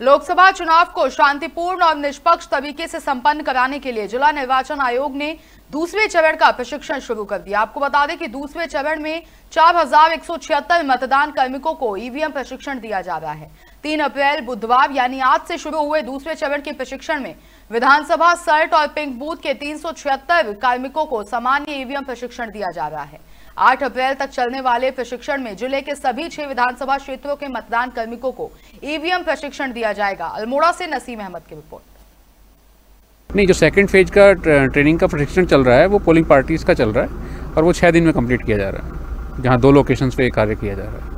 लोकसभा चुनाव को शांतिपूर्ण और निष्पक्ष तरीके से संपन्न कराने के लिए जिला निर्वाचन आयोग ने दूसरे चरण का प्रशिक्षण शुरू कर दिया आपको बता दें कि दूसरे चरण में चार मतदान कार्मिकों को ईवीएम प्रशिक्षण दिया जा रहा है तीन अप्रैल बुधवार यानी आज से शुरू हुए दूसरे चरण के प्रशिक्षण में विधानसभा सर्ट और पिंक बूथ के तीन कार्मिकों को सामान्य ईवीएम प्रशिक्षण दिया जा रहा है 8 अप्रैल तक चलने वाले प्रशिक्षण में जिले के सभी छह विधानसभा क्षेत्रों के मतदान कार्मिकों को ईवीएम प्रशिक्षण दिया जाएगा अल्मोड़ा से नसीम अहमद की रिपोर्ट नहीं जो सेकंड फेज का ट्रेनिंग का प्रशिक्षण चल रहा है वो पोलिंग पार्टीज का चल रहा है और वो छह दिन में कंप्लीट किया जा रहा है जहाँ दो लोकेशंस पे कार्य किया जा रहा है